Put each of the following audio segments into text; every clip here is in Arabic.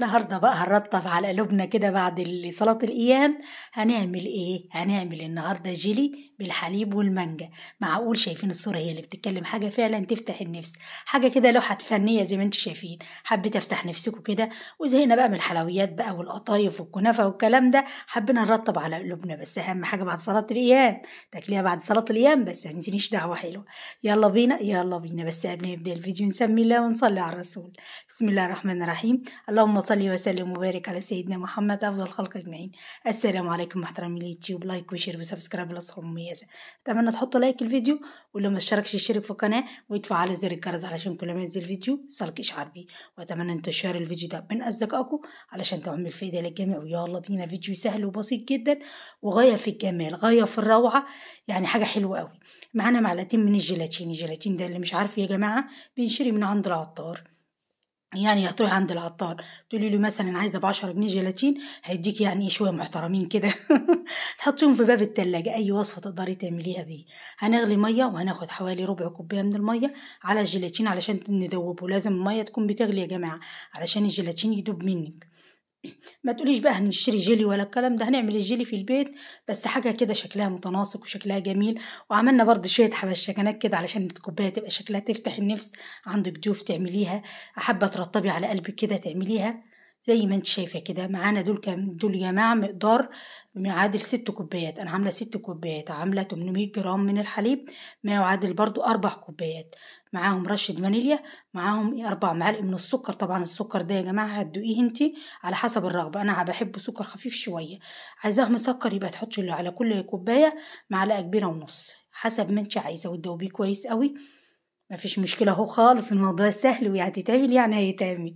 النهاردة بقى هنرطب على قلوبنا كده بعد صلاة القيام هنعمل ايه؟ هنعمل النهاردة جيلي بالحليب والمانجا معقول شايفين الصورة هي اللي بتتكلم حاجة فعلا تفتح النفس حاجة كده لوحة فنية زي ما انتوا شايفين حبيت افتح نفسكم كده وزهقنا بقى من الحلويات بقى والقطايف والكنافة والكلام ده حبينا نرطب على قلوبنا بس اهم حاجة بعد صلاة القيام تاكليها بعد صلاة القيام بس ما تنسينيش دعوة حلوة يلا بينا يلا بينا بس قبل ما نبدأ الفيديو نسمي الله ونصلي على الرسول بسم الله الرحمن الرحيم اللهم وصلي وسلم وبارك على سيدنا محمد أفضل خلق أجمعين السلام عليكم محترمي اليوتيوب لايك وشير وسبسكرايب للصفحة المميزة أتمنى تحطوا لايك الفيديو واللي ما اشتركش يشترك في القناة ويتفعلوا زر الجرس علشان كل ما ينزل فيديو يصلك إشعار بيه وأتمنى أن الفيديو ده بين أصدقائكم علشان تعمل فايده للجميع ويلا بينا فيديو سهل وبسيط جدا وغاية في الجمال غاية في الروعة يعني حاجة حلوة قوي معانا معلقتين من الجيلاتين الجيلاتين ده اللي مش عارفه يا جماعة بنشري من عند العطار يعني هتروح عند العطار تقولي له مثلا عايزه ب 10 جنيه جيلاتين هيديك يعني ايه شويه محترمين كده تحطيهم في باب التلاجة اي وصفه تقدري تعمليها بيه هنغلي ميه وهناخد حوالي ربع كوبايه من الميه على الجيلاتين علشان ندوبه لازم الميه تكون بتغلي يا جماعه علشان الجيلاتين يدوب منك ما تقوليش بقى هنشتري جيلي ولا الكلام ده هنعمل الجيلي في البيت بس حاجه كده شكلها متناسق وشكلها جميل وعملنا برده شويه حبشكنات كده علشان الكوبايه تبقى شكلها تفتح النفس عندك ضيوف تعمليها حابه ترطبي على قلبك كده تعمليها زي ما انت شايفه كده معانا دول كام دول يا جماعه مقدار يعادل ست كوبايات انا عامله ست كوبايات عامله 800 جرام من الحليب ما يعادل برضو اربع كوبايات معاهم رشه فانيليا معاهم اربع معالق من السكر طبعا السكر ده يا جماعه هتدوقيه انتي على حسب الرغبه انا بحب سكر خفيف شويه عايزاه مسكر يبقى تحطي على كل كوبايه معلقه كبيره ونص حسب ما انت عايزه وتدوبيه كويس قوي مفيش مشكله اهو خالص الموضوع سهل تعمل يعني هيتعمل يعني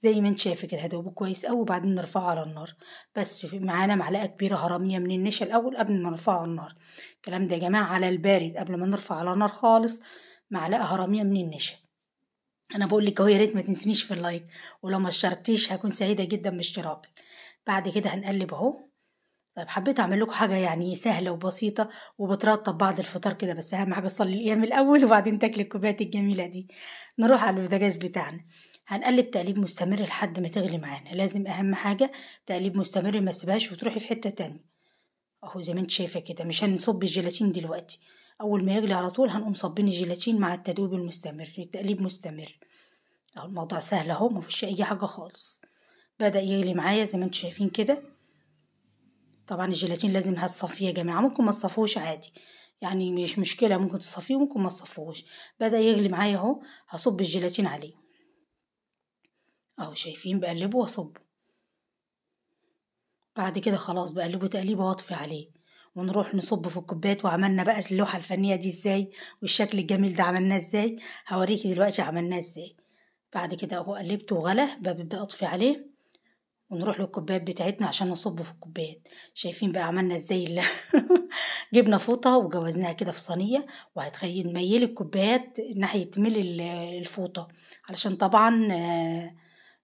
زي ما انت شايفه كده هدوبه كويس قوي وبعدين نرفعه على النار بس معانا معلقه كبيره هرميه من النشا الاول قبل ما نرفعه على النار الكلام ده يا جماعه على البارد قبل ما نرفع على النار خالص معلقه هرميه من النشا انا بقول لك اهو يا ريت ما تنسينيش في اللايك ولو ما اشتركتيش هكون سعيده جدا باشتراكك بعد كده هنقلب اهو طيب حبيت اعمل لكم حاجه يعني سهله وبسيطه وبترطب بعد الفطار كده بس اهم حاجه تصلي الايام الاول وبعدين تاكلي الكوبايات الجميله دي نروح على البوتاجاز بتاعنا هنقلب تقليب مستمر لحد ما تغلي معانا لازم اهم حاجه تقليب مستمر ما تسيبهاش وتروحي في حته تانية اهو زي ما انت شايفه كده مش هنصب الجيلاتين دلوقتي اول ما يغلي على طول هنقوم صبين الجيلاتين مع التدوب المستمر التقليب مستمر اهو الموضوع سهل اهو مفيش اي حاجه خالص بدا يغلي معايا زي ما انت شايفين كده طبعا الجيلاتين لازم هتصفيه يا جماعه ممكن ما تصفوش عادي يعني مش مشكله ممكن تصفيه وممكن ما تصفوش بدا يغلي معايا اهو هصب الجيلاتين عليه اهو شايفين بقلبه واصبه بعد كده خلاص بقلبه تقليبه واطفي عليه ونروح نصب في الكوبايات وعملنا بقى اللوحة الفنية دي ازاي والشكل الجميل ده عملناه ازاي هوريكي دلوقتي عملناه ازاي بعد كده اهو قلبته وغلى ببدأ اطفي عليه ونروح للكوبايات بتاعتنا عشان نصب في الكوبايات شايفين بقى عملنا ازاي اللي جبنا فوطة وجوزناها كده في صينية وهتخيل ميل الكوبايات ناحية ميل الفوطة علشان طبعا آه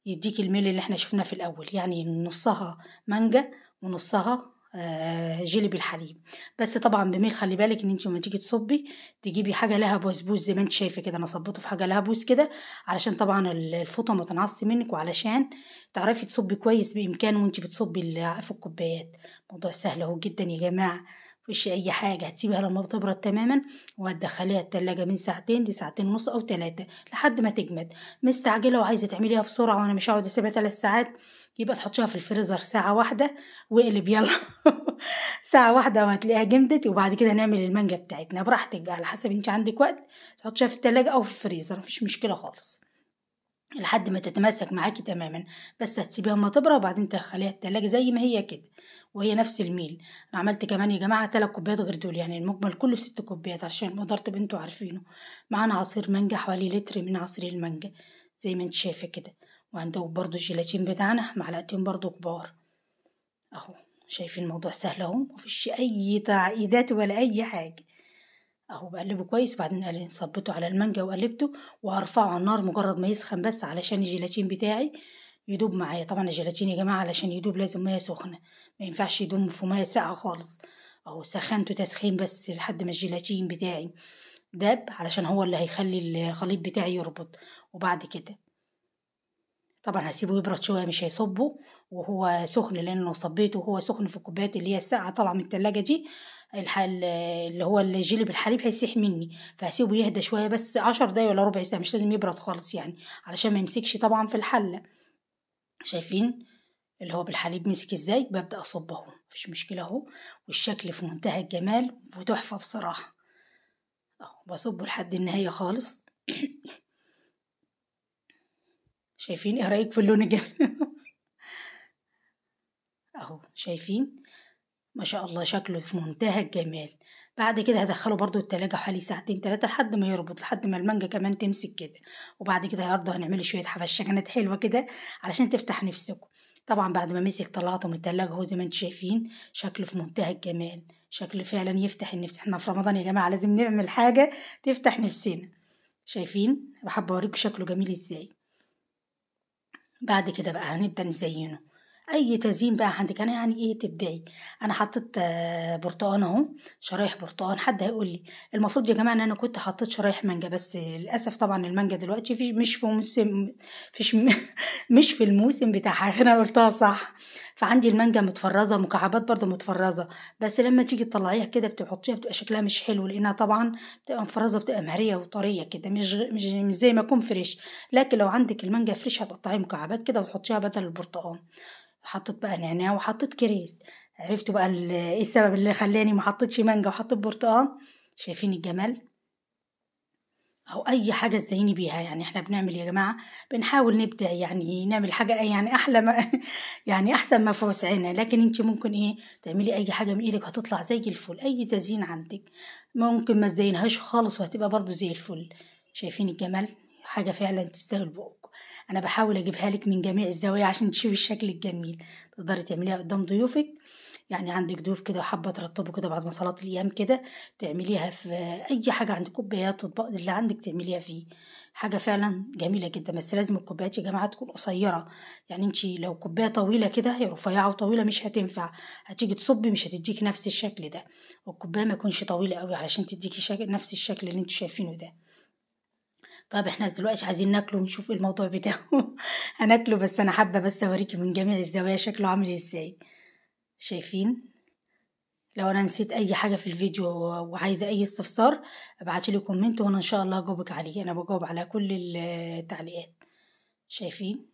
يديك الميل اللي احنا شفناه في الاول يعني نصها مانجا ونصها آه، جيلي بالحليب بس طبعا بميل خلي بالك ان انت لما تيجي تصبي تجيبي حاجه لها بوسبوس زي ما انت شايفه كده انا صبته في حاجه لها بوس كده علشان طبعا الفوطه ما تنعص منك وعلشان تعرفي تصبي كويس بامكان وانت بتصبي في الكوبايات موضوع سهل اهو جدا يا جماعه فيش اي حاجه هتسيبها لما بتبرد تماما وهتدخليها التلاجة من ساعتين لساعتين ونص او ثلاثه لحد ما تجمد مستعجله وعايزه تعمليها بسرعه وانا مش هقعد اسيبها ثلاث ساعات يبقى تحطيها في الفريزر ساعه واحده واقلب يلا ساعه واحده وهتلاقيها جمدت وبعد كده نعمل المانجا بتاعتنا براحتك بقى على حسب انت عندك وقت تحطيها في التلاجة او في الفريزر مفيش مشكله خالص لحد ما تتماسك معاكي تماما بس هتسيبيها اما تبرى وبعدين تدخليها التلاجة زي ما هي كده وهي نفس الميل انا عملت كمان يا جماعه تلات كوبايات غير دول يعني المجمل كله ست كوبايات عشان المقدار تبقوا انتوا عارفينه معانا عصير مانجا حوالي لتر من عصير المانجا زي ما انت شايفه كده وهندوب برضو الجيلاتين بتاعنا معلقتين برضو كبار اهو شايفين الموضوع سهل اهو مفيش اي تعقيدات ولا اي حاجه اهو بقلبه كويس وبعدين صبته على المانجا وقلبته وارفعه على النار مجرد ما يسخن بس علشان الجيلاتين بتاعي يدوب معايا طبعا الجيلاتين يا جماعه علشان يدوب لازم ميه سخنه ما ينفعش يدوم في ميه ساقعه خالص اهو سخنته تسخين بس لحد ما الجيلاتين بتاعي داب علشان هو اللي هيخلي الخليط بتاعي يربط وبعد كده طبعا هسيبه يبرد شويه مش هيصبه وهو سخن لانه صبيته وهو سخن في الكوبايات اللي هي الساقعه طالعه من التلاجة دي الحل اللي هو الجيل بالحليب هيسيح مني فهسيبه يهدى شويه بس عشر دقايق ولا ربع ساعه مش لازم يبرد خالص يعني علشان ما يمسكش طبعا في الحله شايفين اللي هو بالحليب مسك ازاي ببدا اصبه اهو مفيش مشكله اهو والشكل في منتهى الجمال وتحفه بصراحه اهو بصبه لحد النهايه خالص شايفين ايه رايك في اللون الجميل اهو شايفين ما شاء الله شكله في منتهى الجمال بعد كده هدخله برضو التلاجة حوالي ساعتين تلاتة لحد ما يربط لحد ما المانجا كمان تمسك كده وبعد كده برضو هنعمل شوية حبشكنات حلوة كده علشان تفتح نفسكم طبعا بعد ما مسك طلعته من التلاجة اهو زي ما انتم شايفين شكله في منتهى الجمال شكله فعلا يفتح النفس احنا في رمضان يا جماعة لازم نعمل حاجة تفتح نفسنا شايفين بحب اوريكم شكله جميل ازاي بعد كده بقى هنبدأ نزينه اي تزيين بقى عندك انا يعني ايه تدعي انا حطيت آه، برتقان اهو شرايح برتقان حد هيقول لي المفروض يا جماعه ان انا كنت حطيت شرايح مانجا بس للاسف طبعا المانجا دلوقتي في مش في موسم فيش مش في الموسم بتاعها انا قلتها صح فعندي المانجا متفرزه مكعبات برضه متفرزه بس لما تيجي تطلعيها كده بتحطيها بتبقى شكلها مش حلو لانها طبعا بتبقى مفرزه بتبقى مهريه وطريه كده مش مش مش زي ما يكون فريش لكن لو عندك المانجا فريش هتقطعيها مكعبات كده وتحطيها بدل البرتقال حطيت بقى نعناع وحطيت كريز عرفتوا بقى ايه السبب اللي خلاني ما حطيتش مانجا وحطيت برتقال شايفين الجمال او اي حاجه تزيني بيها يعني احنا بنعمل يا جماعه بنحاول نبدع يعني نعمل حاجه يعني احلى ما يعني احسن ما في وسعنا لكن انت ممكن ايه تعملي اي حاجه من ايدك هتطلع زي الفل اي تزيين عندك ممكن ما تزينهاش خالص وهتبقى برضو زي الفل شايفين الجمال حاجه فعلا تستاهل بقك انا بحاول اجيبها لك من جميع الزوايا عشان تشوفي الشكل الجميل تقدري تعمليها قدام ضيوفك يعني عندك ضيوف كده وحابه ترطبه كده بعد ما صلاه الايام كده تعمليها في اي حاجه عندك كوبايات اطباق اللي عندك تعمليها فيه حاجه فعلا جميله جدا بس لازم الكوبايات يا جماعه تكون قصيره يعني انت لو كوبايه طويله كده هي رفيعه وطويله مش هتنفع هتيجي تصبي مش هتديك نفس الشكل ده والكوبايه ما يكونش طويله قوي علشان تديكي نفس الشكل اللي انتوا شايفينه ده طب احنا دلوقتي عايزين ناكله ونشوف ايه الموضوع بتاعه هناكله بس انا حابه بس اوريكي من جميع الزوايا شكله عامل ازاي شايفين لو انا نسيت اي حاجه في الفيديو وعايزه اي استفسار ابعتي لي كومنت وانا ان شاء الله هجاوبك عليه انا بجاوب على كل التعليقات شايفين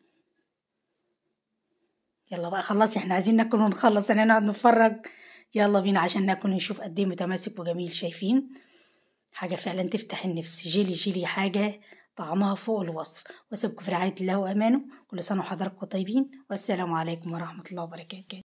يلا بقى خلاص احنا عايزين ناكل ونخلص انا نقعد نتفرج يلا بينا عشان ناكل ونشوف قد ايه متماسك وجميل شايفين حاجة فعلا تفتح النفس جيلي جيلي حاجة طعمها فوق الوصف واسيبكم في رعاية الله وأمانه كل سنة وحضراتكم طيبين والسلام عليكم ورحمة الله وبركاته